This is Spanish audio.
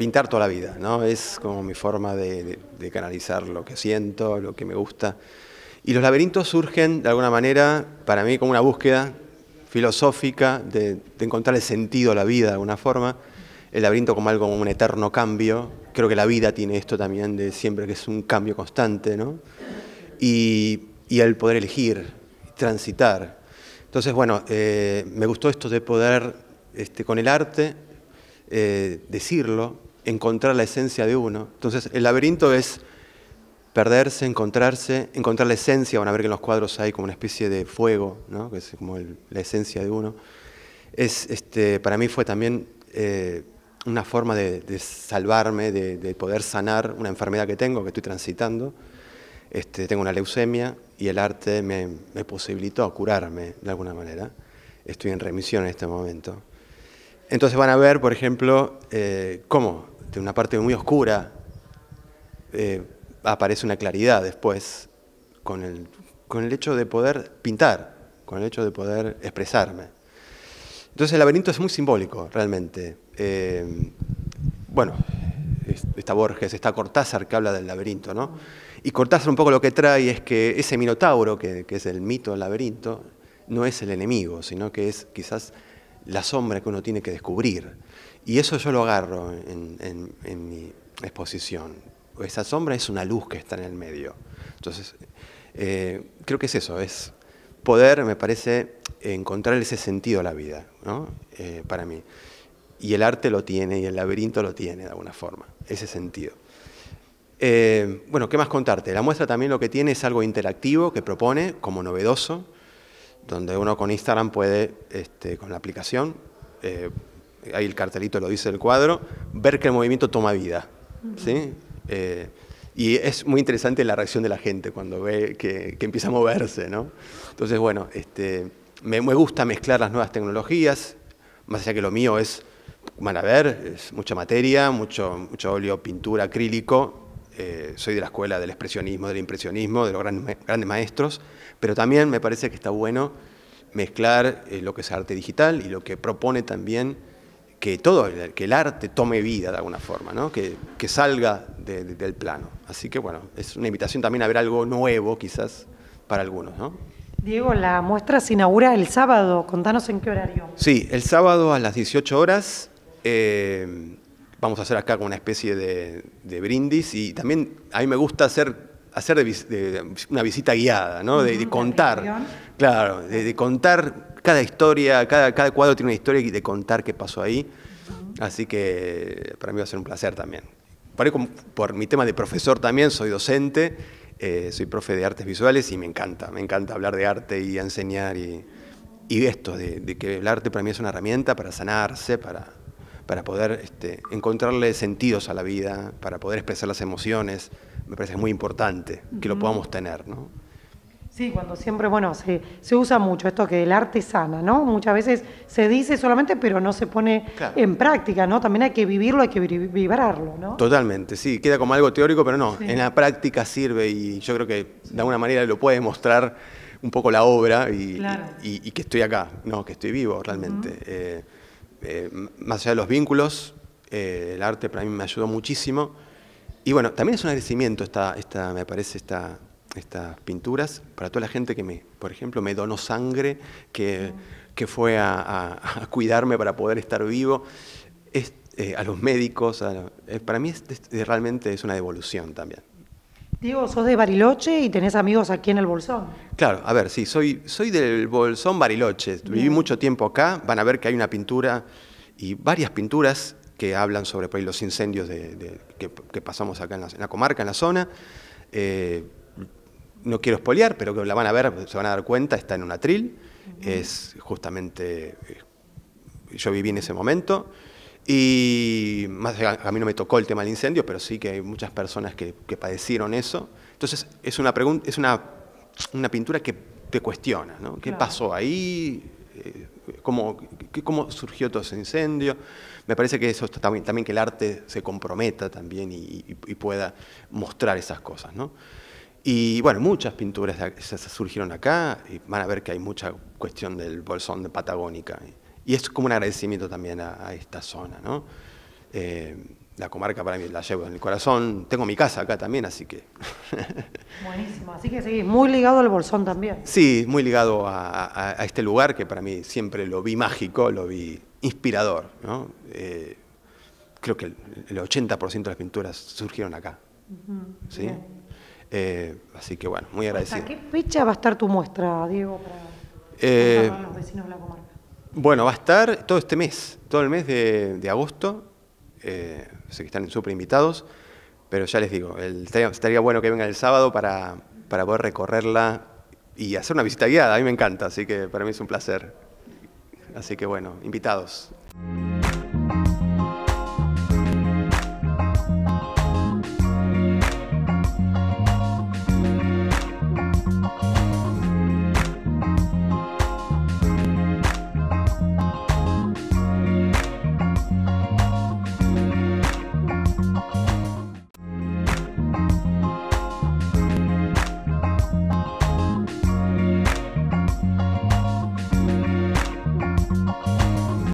pintar toda la vida, ¿no? Es como mi forma de, canalizar lo que siento, lo que me gusta. Y los laberintos surgen, de alguna manera, para mí como una búsqueda filosófica de, encontrar el sentido a la vida, de alguna forma. El laberinto como algo, como un eterno cambio. Creo que la vida tiene esto también de siempre que es un cambio constante, ¿no? Y, y el poder elegir, transitar. Entonces, bueno, eh, me gustó esto de poder, este, con el arte, eh, decirlo, encontrar la esencia de uno. Entonces, el laberinto es perderse, encontrarse, encontrar la esencia. Van a ver que en los cuadros hay como una especie de fuego, ¿no? que es como la esencia de uno. Es, este, para mí fue también eh, una forma de, salvarme, de, poder sanar una enfermedad que tengo, que estoy transitando. Este, tengo una leucemia y el arte me, posibilitó a curarme de alguna manera. Estoy en remisión en este momento. Entonces van a ver, por ejemplo, eh, cómo de una parte muy oscura eh, aparece una claridad después con el, hecho de poder pintar, con el hecho de poder expresarme. Entonces el laberinto es muy simbólico, realmente. Eh, bueno, está Borges, está Cortázar que habla del laberinto, ¿no? Y Cortázar un poco lo que trae es que ese minotauro, que es el mito del laberinto, no es el enemigo, sino que es quizás la sombra que uno tiene que descubrir. Y eso yo lo agarro en, mi exposición. Esa sombra es una luz que está en el medio. Entonces, eh, creo que es eso, es poder, me parece, encontrar ese sentido a la vida, eh, para mí. Y el arte lo tiene, y el laberinto lo tiene, de alguna forma, ese sentido. Eh, bueno, ¿qué más contarte? La muestra también lo que tiene es algo interactivo que propone como novedoso, donde uno con Instagram puede, este, con la aplicación, eh, ahí el cartelito lo dice el cuadro, ver que el movimiento toma vida. ¿sí? Eh, y es muy interesante la reacción de la gente cuando ve que, empieza a moverse. ¿no? Entonces, bueno, este, me, gusta mezclar las nuevas tecnologías, más allá que lo mío es, van a ver, es mucha materia, mucho, mucho óleo, pintura, acrílico, eh, soy de la escuela del expresionismo, del impresionismo, de los grandes, grandes maestros, pero también me parece que está bueno mezclar eh, lo que es arte digital y lo que propone también que todo, que el arte tome vida de alguna forma, ¿no? que, salga del plano. Así que bueno, es una invitación también a ver algo nuevo quizás para algunos. Diego, la muestra se inaugura el sábado, contanos en qué horario. Sí, el sábado a las 18 horas. Eh, vamos a hacer acá como una especie de, brindis y también a mí me gusta hacer hacer de, una visita guiada, ¿no? De, contar, claro, de, contar cada historia, cada, cada cuadro tiene una historia y de contar qué pasó ahí. Así que para mí va a ser un placer también. Por, mi tema de profesor también, soy docente, eh, soy profe de artes visuales y me encanta, me encanta hablar de arte y enseñar y, de esto, de que el arte para mí es una herramienta para sanarse, para, para poder este, encontrarle sentidos a la vida, para poder expresar las emociones, me parece muy importante que lo podamos tener, ¿no? Sí, cuando siempre, bueno, se, usa mucho esto que el arte sana, ¿no? Muchas veces se dice solamente, pero no se pone en práctica, ¿no? También hay que vivirlo, hay que vibrarlo, ¿no? Totalmente, sí, queda como algo teórico, pero no, en la práctica sirve y yo creo que de alguna manera lo puede mostrar un poco la obra y, que estoy acá, ¿no? Que estoy vivo realmente. Eh, más allá de los vínculos, eh, el arte para mí me ayudó muchísimo. Y bueno, también es un agradecimiento, esta, esta, me parece, esta, estas pinturas para toda la gente que, me, por ejemplo, me donó sangre, que, fue a, cuidarme para poder estar vivo, eh, a los médicos. para mí realmente es una devolución también. Diego, sos de Bariloche y tenés amigos aquí en el Bolsón. Claro, a ver, sí, soy, soy del Bolsón Bariloche. Viví mucho tiempo acá. Van a ver que hay una pintura y varias pinturas que hablan sobre los incendios de, que, pasamos acá en la, comarca, en la zona. Eh, no quiero espolear, pero que la van a ver, se van a dar cuenta, está en un atril. Es justamente. Eh, yo viví en ese momento. Y más a mí no me tocó el tema del incendio, pero sí que hay muchas personas que, padecieron eso. Entonces, es una pregunta, es una, una, pintura que te cuestiona, ¿Qué pasó ahí? Eh, ¿Cómo, ¿Cómo surgió todo ese incendio? Me parece que eso también, también que el arte se comprometa también y, pueda mostrar esas cosas, Y bueno, muchas pinturas surgieron acá, y van a ver que hay mucha cuestión del bolsón de Patagónica. Y es como un agradecimiento también a, esta zona, ¿no? Eh, la comarca para mí la llevo en el corazón. Tengo mi casa acá también, así que. Buenísimo, así que seguís muy ligado al Bolsón también. Sí, muy ligado a, este lugar que para mí siempre lo vi mágico, lo vi inspirador. ¿no? Eh, creo que el, 80% de las pinturas surgieron acá. Eh, así que bueno, muy agradecido. ¿A qué fecha va a estar tu muestra, Diego? los vecinos de la comarca? Bueno, va a estar todo este mes, todo el mes de, agosto. Eh, sé que están súper invitados, pero ya les digo, estaría bueno que vengan el sábado para, para poder recorrerla y hacer una visita guiada. A mí me encanta, así que para mí es un placer. Así que bueno, invitados.